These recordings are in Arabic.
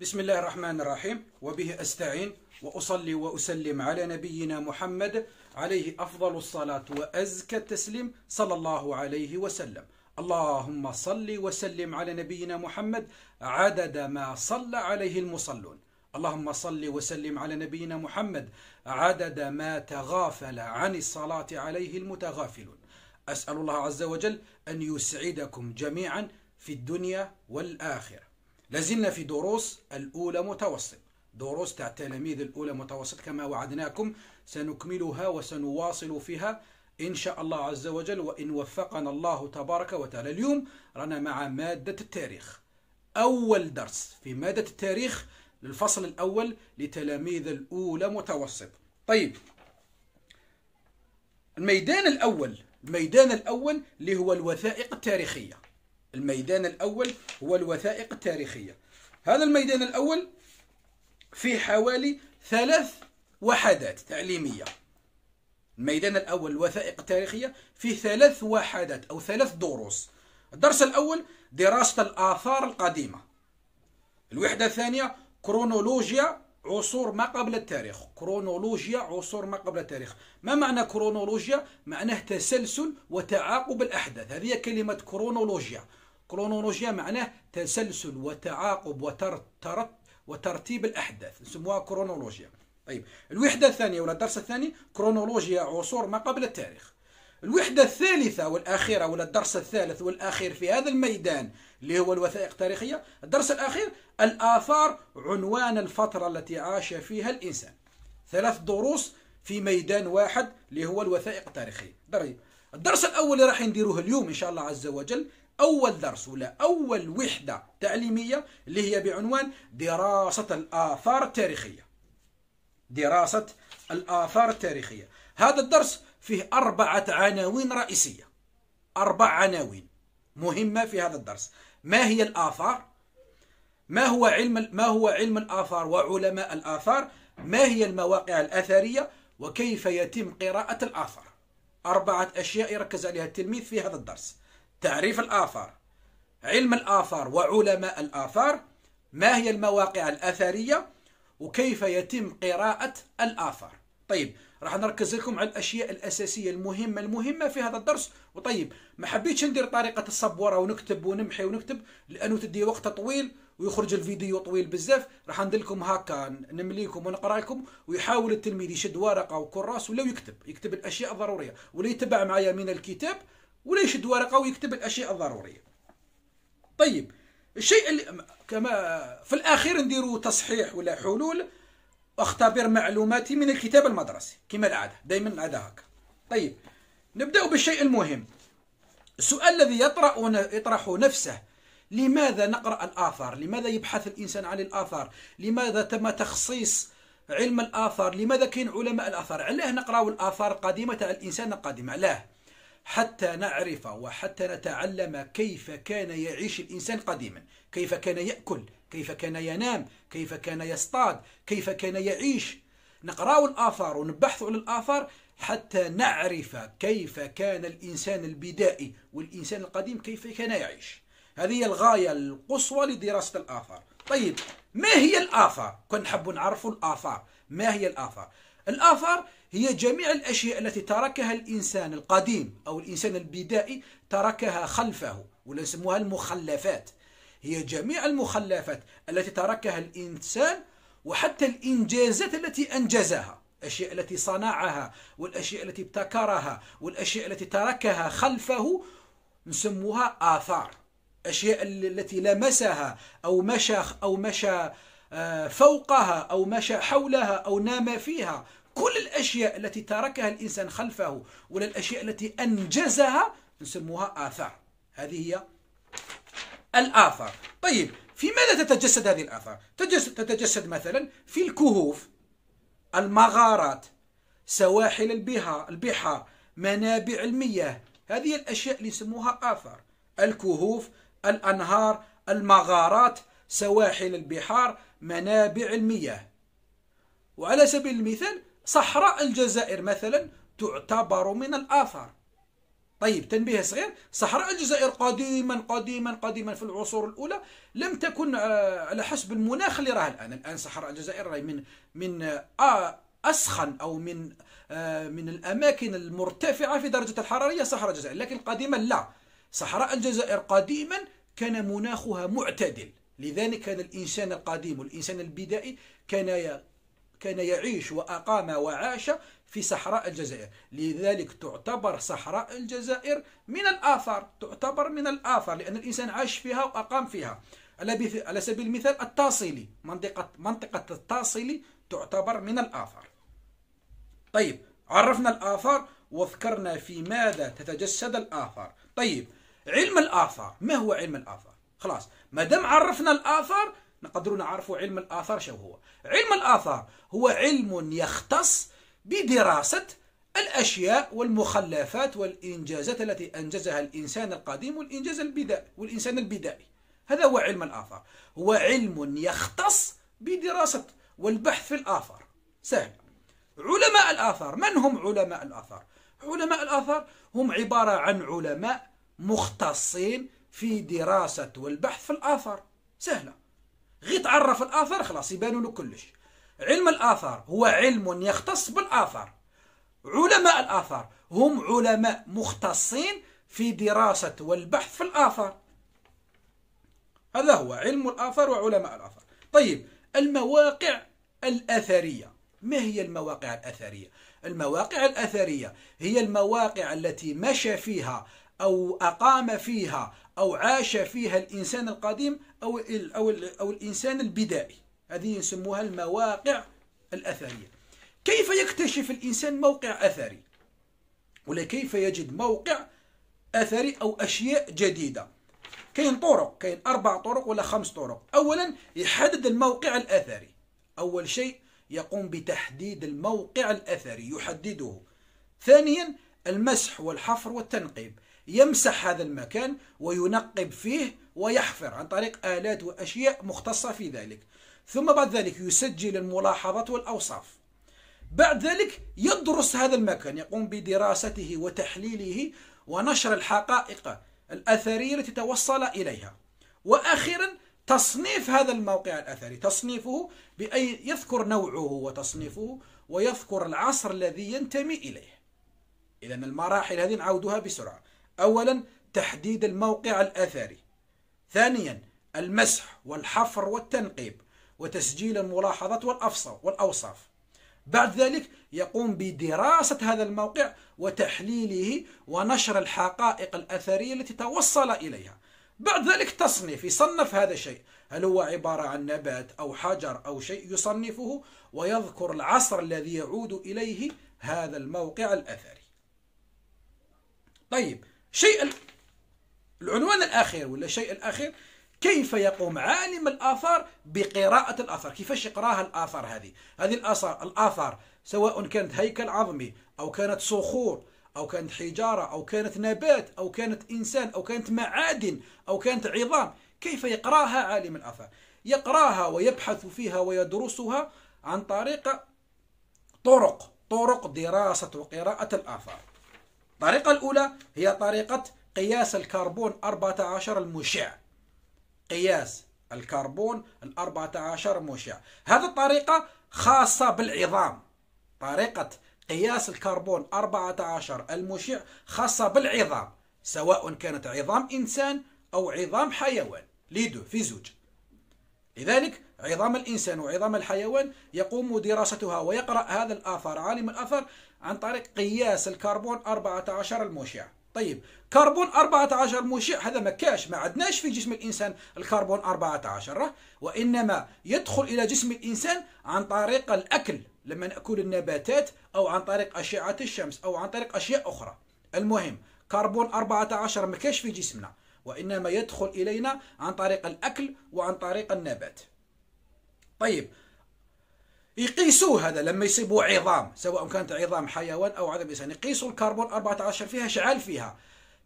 بسم الله الرحمن الرحيم وبه أستعين وأصلي وأسلم على نبينا محمد عليه أفضل الصلاة وأزكى التسليم صلى الله عليه وسلم اللهم صل وسلم على نبينا محمد عدد ما صلى عليه المصلون اللهم صل وسلم على نبينا محمد عدد ما تغافل عن الصلاة عليه المتغافلون أسأل الله عز وجل أن يسعدكم جميعا في الدنيا والآخرة لازلنا في دروس الأولى متوسط دروس تاع تلاميذ الأولى متوسط كما وعدناكم سنكملها وسنواصل فيها إن شاء الله عز وجل وإن وفقنا الله تبارك وتعالى اليوم رانا مع مادة التاريخ أول درس في مادة التاريخ للفصل الأول لتلاميذ الأولى متوسط طيب الميدان الأول الميدان الأول اللي هو الوثائق التاريخية الميدان الأول هو الوثائق التاريخية هذا الميدان الأول فيه حوالي ثلاث وحدات تعليمية الميدان الأول الوثائق التاريخية فيه ثلاث وحدات أو ثلاث دروس الدرس الأول دراسة الآثار القديمة الوحدة الثانية كرونولوجيا عصور ما قبل التاريخ كرونولوجيا عصور ما قبل التاريخ ما معنى كرونولوجيا معناه تسلسل وتعاقب الأحداث هذه كلمة كرونولوجيا كرونولوجيا معناه تسلسل وتعاقب وترتب وترتيب الأحداث نسموها كرونولوجيا طيب الوحدة الثانية ولا الدرس الثاني كرونولوجيا عصور ما قبل التاريخ الوحدة الثالثة والأخيرة ولا الدرس الثالث والأخير في هذا الميدان اللي هو الوثائق التاريخية الدرس الأخير الآثار عنوان الفترة التي عاش فيها الإنسان ثلاث دروس في ميدان واحد اللي هو الوثائق التاريخية الدرس الأول اللي راح نديروه اليوم إن شاء الله عز وجل أول درس ولا أول وحدة تعليمية اللي هي بعنوان دراسة الآثار التاريخية دراسة الآثار التاريخية هذا الدرس فيه أربعة عناوين رئيسية أربع عناوين مهمة في هذا الدرس ما هي الآثار ما هو علم ما هو علم الآثار وعلماء الآثار ما هي المواقع الأثرية وكيف يتم قراءة الآثار أربعة أشياء يركز عليها التلميذ في هذا الدرس تعريف الآثار علم الآثار وعلماء الآثار ما هي المواقع الأثرية وكيف يتم قراءة الآثار طيب راح نركز لكم على الأشياء الأساسية المهمة المهمة في هذا الدرس وطيب ما حبيتش ندير طريقة الصبورة ونكتب ونمحي ونكتب لأنه تدي وقت طويل ويخرج الفيديو طويل بزاف راح ندير لكم هكا نمليكم ونقرا لكم ويحاول التلميذ يشد ورقه وكراس ولا يكتب يكتب الاشياء الضروريه ولا يتبع معايا من الكتاب ولا يشد ورقه ويكتب الاشياء الضروريه طيب الشيء اللي كما في الاخير نديروا تصحيح ولا حلول اختبر معلوماتي من الكتاب المدرسي كما العاده دائما العاده هكا طيب نبدا بالشيء المهم السؤال الذي يطرح يطرح نفسه لماذا نقرا الاثار لماذا يبحث الانسان عن الاثار لماذا تم تخصيص علم الاثار لماذا كاين علماء الاثار علاه نقراو الاثار القديمه تاع الانسان القديم علاه حتى نعرف وحتى نتعلم كيف كان يعيش الإنسان قديما كيف كان يأكل كيف كان ينام كيف كان يصطاد كيف كان يعيش نقرأ الآثار ونبحث عن الآثار حتى نعرف كيف كان الإنسان البدائي والإنسان القديم كيف كان يعيش هذه هي الغاية القصوى لدراسة الآثار طيب ما هي الآثار؟ كنحب نعرف الآثار ما هي الآثار؟ الآثار هي جميع الأشياء التي تركها الإنسان القديم أو الإنسان البدائي تركها خلفه ولا نسموها المخلفات هي جميع المخلفات التي تركها الإنسان وحتى الإنجازات التي أنجزها الأشياء التي صنعها والأشياء التي ابتكرها والأشياء التي تركها خلفه نسموها آثار أشياء التي لمسها أو مشى أو مشى آه، فوقها أو مشى حولها أو نام فيها كل الأشياء التي تركها الإنسان خلفه ولا الأشياء التي أنجزها نسموها آثار هذه هي الآثار طيب في ماذا تتجسد هذه الآثار؟ تتجسد, مثلا في الكهوف المغارات سواحل البحار, البحار منابع المياه هذه الأشياء اللي يسموها آثار الكهوف الأنهار المغارات سواحل البحار منابع المياه وعلى سبيل المثال صحراء الجزائر مثلا تعتبر من الآثار طيب تنبيه صغير صحراء الجزائر قديما قديما قديما في العصور الأولى لم تكن آه، على حسب المناخ اللي راه الآن الآن صحراء الجزائر راهي من من آه، أسخن أو من آه، من الأماكن المرتفعة في درجة الحراريه صحراء الجزائر لكن قديما لا صحراء الجزائر قديما كان مناخها معتدل لذلك كان الإنسان القديم والإنسان البدائي كان كان يعيش وأقام وعاش في صحراء الجزائر لذلك تعتبر صحراء الجزائر من الآثار تعتبر من الآثار لأن الإنسان عاش فيها وأقام فيها على سبيل المثال التاصيلي منطقة منطقة التاصيلي تعتبر من الآثار طيب عرفنا الآثار وذكرنا في ماذا تتجسد الآثار طيب علم الآثار ما هو علم الآثار خلاص ما دام عرفنا الآثار نقدروا نعرفوا علم الآثار شو هو علم الآثار هو علم يختص بدراسة الأشياء والمخلفات والإنجازات التي أنجزها الإنسان القديم والإنجاز البدائي والإنسان البدائي هذا هو علم الآثار هو علم يختص بدراسة والبحث في الآثار سهل علماء الآثار من هم علماء الآثار؟ علماء الآثار هم عبارة عن علماء مختصين في دراسة والبحث في الآثار سهلة غير تعرف الاثار خلاص يبانوا له كلش علم الاثار هو علم يختص بالاثار علماء الاثار هم علماء مختصين في دراسة والبحث في الآثار هذا هو علم الآثار وعلماء الآثار طيب المواقع الأثرية ما هي المواقع الأثرية؟ المواقع الأثرية هي المواقع التي مشى فيها أو أقام فيها أو عاش فيها الإنسان القديم أو, الـ أو, الـ أو الإنسان البدائي هذه يسموها المواقع الأثرية كيف يكتشف الإنسان موقع أثري ولا كيف يجد موقع أثري أو أشياء جديدة كاين طرق كاين أربع طرق ولا خمس طرق أولا يحدد الموقع الأثري أول شيء يقوم بتحديد الموقع الأثري يحدده ثانيا المسح والحفر والتنقيب يمسح هذا المكان وينقب فيه ويحفر عن طريق آلات وأشياء مختصة في ذلك ثم بعد ذلك يسجل الملاحظات والأوصاف بعد ذلك يدرس هذا المكان يقوم بدراسته وتحليله ونشر الحقائق الأثرية التي توصل إليها وأخيرا تصنيف هذا الموقع الأثري تصنيفه بأن يذكر نوعه وتصنيفه ويذكر العصر الذي ينتمي إليه إذا المراحل هذه نعودها بسرعة أولا تحديد الموقع الأثري ثانيا المسح والحفر والتنقيب وتسجيل الملاحظات والأوصاف بعد ذلك يقوم بدراسة هذا الموقع وتحليله ونشر الحقائق الأثرية التي توصل إليها بعد ذلك تصنيف يصنف هذا الشيء هل هو عبارة عن نبات أو حجر أو شيء يصنفه ويذكر العصر الذي يعود إليه هذا الموقع الأثري طيب شيء العنوان الأخير ولا الشيء الأخير كيف يقوم عالم الآثار بقراءة الآثار كيفاش يقراها الآثار هذه هذه الآثار, الآثار سواء كانت هيكل عظمي أو كانت صخور أو كانت حجارة أو كانت نبات أو كانت إنسان أو كانت معادن أو كانت عظام كيف يقراها عالم الآثار يقراها ويبحث فيها ويدرسها عن طريق طرق طرق دراسة وقراءة الآثار الطريقة الأولى هي طريقة قياس الكربون 14 المشع قياس الكربون ال 14 مشع هذه الطريقة خاصة بالعظام طريقة قياس الكربون 14 المشع خاصة بالعظام سواء كانت عظام إنسان أو عظام حيوان ليدو في زوج لذلك عظام الإنسان وعظام الحيوان يقوم دراستها ويقرأ هذا الآثار عالم الآثار عن طريق قياس الكربون 14 المشع طيب كربون 14 مشع هذا ما كاش ما عدناش في جسم الإنسان الكربون 14 وإنما يدخل إلى جسم الإنسان عن طريق الأكل لما نأكل النباتات أو عن طريق أشعة الشمس أو عن طريق أشياء أخرى المهم كربون 14 ما كاش في جسمنا وإنما يدخل إلينا عن طريق الأكل وعن طريق النبات طيب يقيسوه هذا لما يصيبوا عظام سواء كانت عظام حيوان أو عظام إنسان يقيسوا الكربون 14 فيها شعال فيها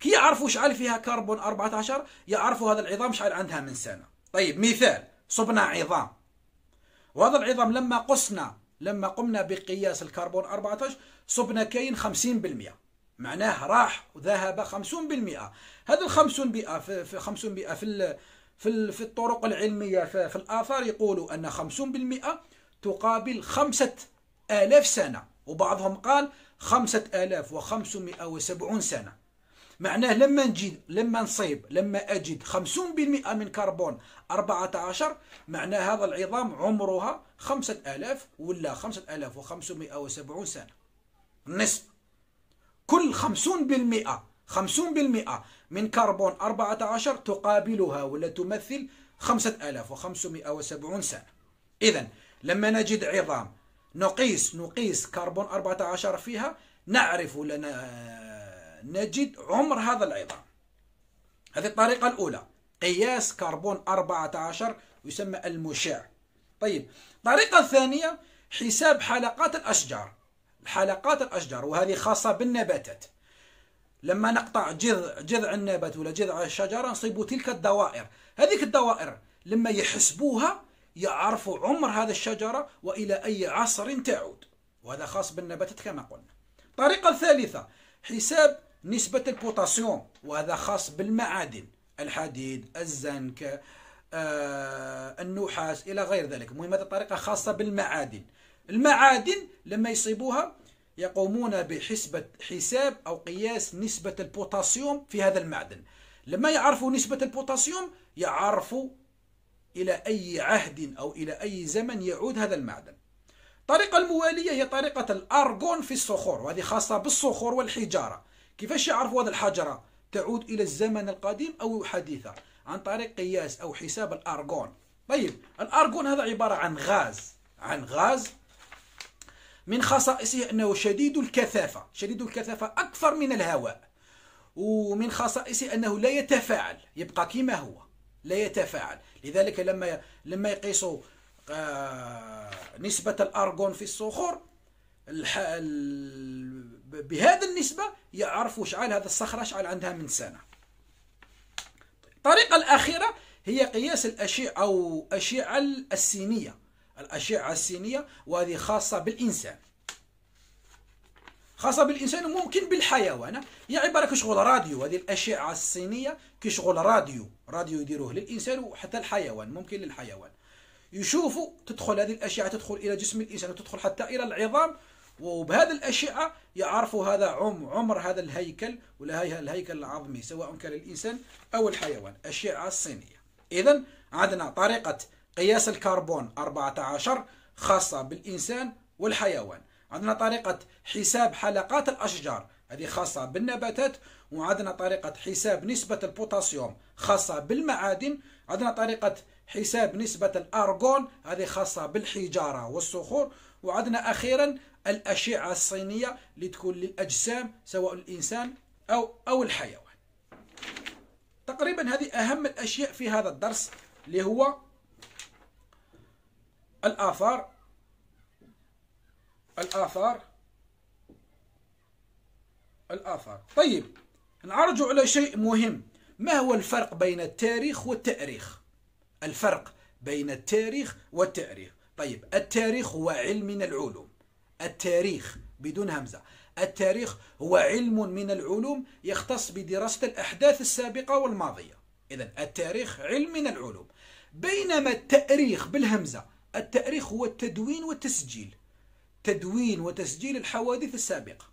كي يعرفوا شعال فيها كربون 14 يعرفوا هذا العظام شعال عندها من سنة طيب مثال صبنا عظام وهذا العظام لما قسنا لما قمنا بقياس الكربون 14 صبنا كاين 50% معناه راح وذهب 50% هذا ال 50% في 50% في في في الطرق العلميه في, في الاثار يقولوا ان 50% تقابل 5000 سنه وبعضهم قال 5570 سنه معناه لما نجي لما نصيب لما اجد 50% من كربون 14 معناه هذا العظام عمرها 5000 ولا 5570 سنه نصف كل 50% 50% من كربون 14 تقابلها ولا تمثل 5570 سنة إذا لما نجد عظام نقيس نقيس كربون 14 فيها نعرف لنا نجد عمر هذا العظام هذه الطريقة الأولى قياس كربون 14 يسمى المشع طيب الطريقة الثانية حساب حلقات الأشجار حلقات الأشجار وهذه خاصة بالنباتات لما نقطع جذع جذع النبات ولا جذع الشجره نصيبوا تلك الدوائر هذيك الدوائر لما يحسبوها يعرفوا عمر هذه الشجره والى اي عصر تعود وهذا خاص بالنباتات كما قلنا الطريقه الثالثه حساب نسبه البوتاسيوم وهذا خاص بالمعادن الحديد الزنك آه، النحاس الى غير ذلك المهم هذه الطريقه خاصه بالمعادن المعادن لما يصيبوها يقومون بحسبة حساب أو قياس نسبة البوتاسيوم في هذا المعدن لما يعرفوا نسبة البوتاسيوم يعرفوا إلى أي عهد أو إلى أي زمن يعود هذا المعدن الطريقة الموالية هي طريقة الأرجون في الصخور وهذه خاصة بالصخور والحجارة كيفاش يعرفوا هذه الحجرة تعود إلى الزمن القديم أو حديثة عن طريق قياس أو حساب الأرجون طيب الأرجون هذا عبارة عن غاز عن غاز من خصائصه أنه شديد الكثافة شديد الكثافة أكثر من الهواء ومن خصائصه أنه لا يتفاعل يبقى كما هو لا يتفاعل لذلك لما لما يقيسوا آه، نسبة الأرجون في الصخور بهذا النسبة يعرفوا شعال هذا الصخرة شعال عندها من سنة الطريقة الأخيرة هي قياس الأشعة أو أشعة السينية الأشعة السينية وهذه خاصة بالإنسان خاصة بالإنسان وممكن بالحيوان هي عبارة كشغل راديو هذه الأشعة السينية كشغل راديو راديو يديروه للإنسان وحتى الحيوان ممكن للحيوان يشوفوا تدخل هذه الأشعة تدخل إلى جسم الإنسان وتدخل حتى إلى العظام وبهذه الأشعة يعرفوا هذا عم عمر هذا الهيكل ولا الهيكل العظمي سواء كان الإنسان أو الحيوان أشعة الصينية إذا عندنا طريقة قياس الكربون 14 خاصة بالإنسان والحيوان عندنا طريقة حساب حلقات الأشجار هذه خاصة بالنباتات وعندنا طريقة حساب نسبة البوتاسيوم خاصة بالمعادن عندنا طريقة حساب نسبة الأرغون هذه خاصة بالحجارة والصخور وعندنا أخيرا الأشعة الصينية لتكون للأجسام سواء الإنسان أو أو الحيوان تقريبا هذه أهم الأشياء في هذا الدرس اللي هو الآثار الآثار الآثار طيب نعرج على شيء مهم ما هو الفرق بين التاريخ والتأريخ الفرق بين التاريخ والتأريخ طيب التاريخ هو علم من العلوم التاريخ بدون همزة التاريخ هو علم من العلوم يختص بدراسة الأحداث السابقة والماضية إذا التاريخ علم من العلوم بينما التأريخ بالهمزة التأريخ هو التدوين والتسجيل تدوين وتسجيل الحوادث السابقة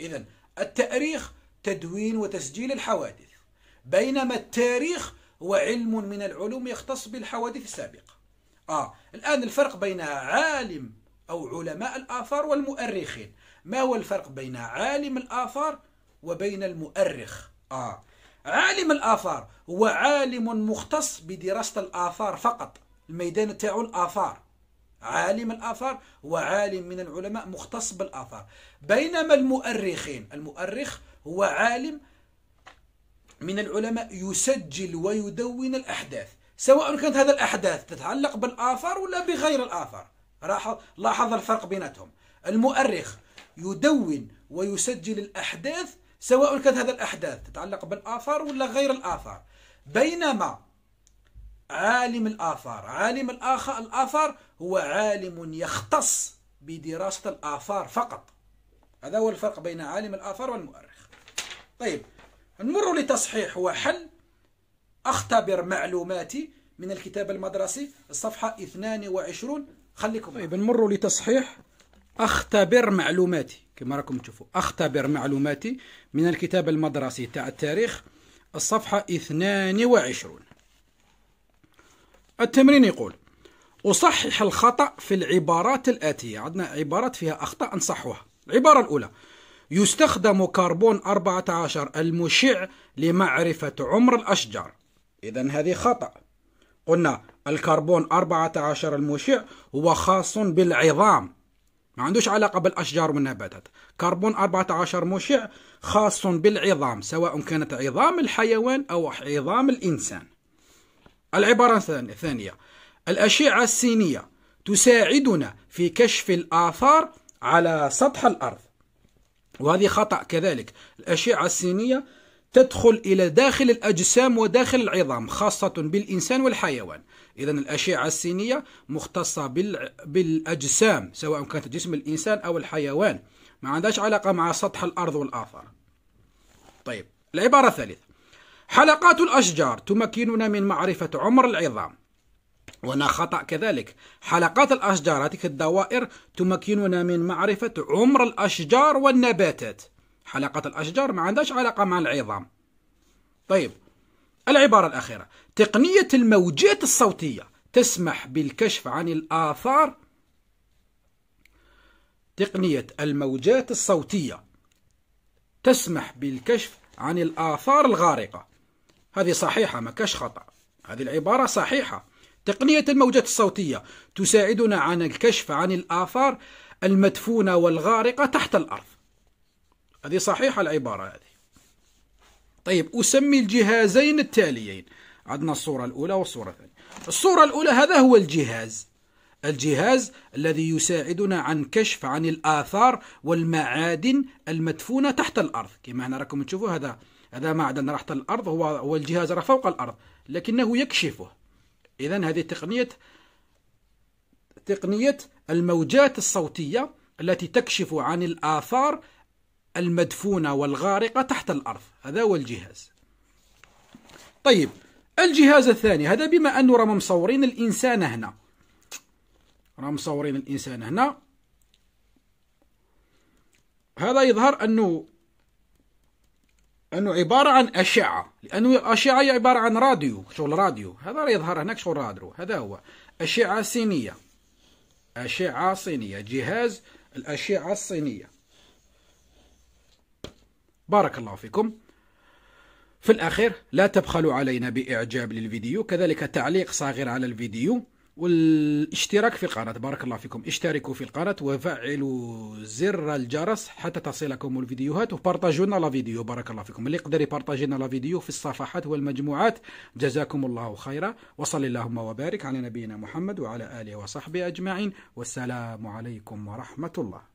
إذا التأريخ تدوين وتسجيل الحوادث بينما التاريخ هو علم من العلوم يختص بالحوادث السابقة آه الآن الفرق بين عالم أو علماء الآثار والمؤرخين ما هو الفرق بين عالم الآثار وبين المؤرخ آه عالم الآثار هو عالم مختص بدراسة الآثار فقط الميدان تاعو الآثار عالم الآثار وعالم من العلماء مختص بالآثار بينما المؤرخين المؤرخ هو عالم من العلماء يسجل ويدون الأحداث سواء كانت هذا الأحداث تتعلق بالآثار ولا بغير الآثار لاحظ الفرق بيناتهم المؤرخ يدون ويسجل الأحداث سواء كانت هذا الأحداث تتعلق بالآثار ولا غير الآثار بينما عالم الآثار عالم الآثار هو عالم يختص بدراسة الآثار فقط هذا هو الفرق بين عالم الآثار والمؤرخ طيب نمر لتصحيح وحل أختبر معلوماتي من الكتاب المدرسي الصفحة 22 خليكم طيب نمر لتصحيح أختبر معلوماتي كما راكم تشوفوا أختبر معلوماتي من الكتاب المدرسي تاع التاريخ الصفحة 22 التمرين يقول أصحح الخطأ في العبارات الآتية عندنا عبارات فيها أخطاء أنصحها العبارة الأولى يستخدم كربون 14 المشع لمعرفة عمر الأشجار إذا هذه خطأ قلنا الكربون 14 المشع هو خاص بالعظام ما عندوش علاقة بالأشجار والنباتات كربون 14 مشع خاص بالعظام سواء كانت عظام الحيوان أو عظام الإنسان العبارة الثانية الأشعة السينية تساعدنا في كشف الآثار على سطح الأرض وهذه خطأ كذلك الأشعة السينية تدخل إلى داخل الأجسام وداخل العظام خاصة بالإنسان والحيوان إذا الأشعة السينية مختصة بالأجسام سواء كانت جسم الإنسان أو الحيوان ما عندهاش علاقة مع سطح الأرض والآثار طيب العبارة الثالثة حلقات الأشجار تمكننا من معرفة عمر العظام وانا خطأ كذلك حلقات الأشجار هذه الدوائر تمكننا من معرفة عمر الأشجار والنباتات حلقة الأشجار ما عندهاش علاقة مع العظام طيب العبارة الأخيرة تقنية الموجات الصوتية تسمح بالكشف عن الآثار تقنية الموجات الصوتية تسمح بالكشف عن الآثار الغارقة هذه صحيحة ما كاش خطأ هذه العبارة صحيحة تقنية الموجات الصوتية تساعدنا عن الكشف عن الآثار المدفونة والغارقة تحت الأرض هذه صحيحة العبارة هذه طيب أسمي الجهازين التاليين عندنا الصورة الأولى والصورة الثانية الصورة الأولى هذا هو الجهاز الجهاز الذي يساعدنا عن كشف عن الآثار والمعادن المدفونة تحت الأرض كما هنا راكم تشوفوا هذا هذا ما عندنا راح الارض هو هو الجهاز راه فوق الارض لكنه يكشفه اذا هذه تقنيه تقنيه الموجات الصوتيه التي تكشف عن الاثار المدفونه والغارقه تحت الارض هذا هو الجهاز طيب الجهاز الثاني هذا بما انه راه مصورين الانسان هنا راه مصورين الانسان هنا هذا يظهر انه انه عباره عن اشعه لانه الاشعه هي عباره عن راديو شغل راديو هذا يظهر هناك شغل راديو هذا هو اشعه صينيه اشعه صينيه جهاز الاشعه الصينيه بارك الله فيكم في الأخير لا تبخلوا علينا بإعجاب للفيديو كذلك تعليق صغير على الفيديو والاشتراك في القناة بارك الله فيكم اشتركوا في القناة وفعلوا زر الجرس حتى تصلكم الفيديوهات وبارطاجونا لا فيديو بارك الله فيكم اللي يقدر يبارتاجينا لا فيديو في الصفحات والمجموعات جزاكم الله خيرا وصل اللهم وبارك على نبينا محمد وعلى آله وصحبه أجمعين والسلام عليكم ورحمة الله